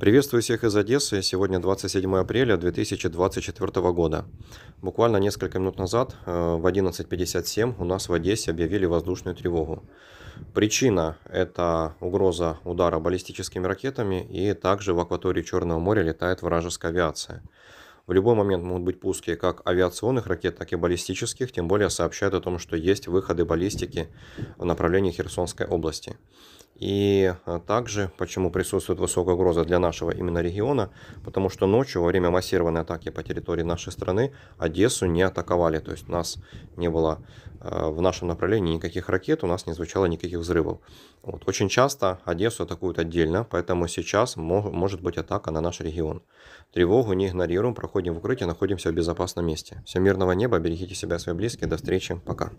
Приветствую всех из Одессы. Сегодня 27 апреля 2024 года. Буквально несколько минут назад э, в 11.57 у нас в Одессе объявили воздушную тревогу. Причина – это угроза удара баллистическими ракетами и также в акватории Черного моря летает вражеская авиация. В любой момент могут быть пуски как авиационных ракет, так и баллистических, тем более сообщают о том, что есть выходы баллистики в направлении Херсонской области. И а, также, почему присутствует высокая угроза для нашего именно региона, потому что ночью во время массированной атаки по территории нашей страны Одессу не атаковали. То есть у нас не было а, в нашем направлении никаких ракет, у нас не звучало никаких взрывов. Вот. Очень часто Одессу атакуют отдельно, поэтому сейчас может быть атака на наш регион. Тревогу не игнорируем, проходим в укрытие, находимся в безопасном месте. Всем мирного неба, берегите себя, свои близкие. До встречи, пока.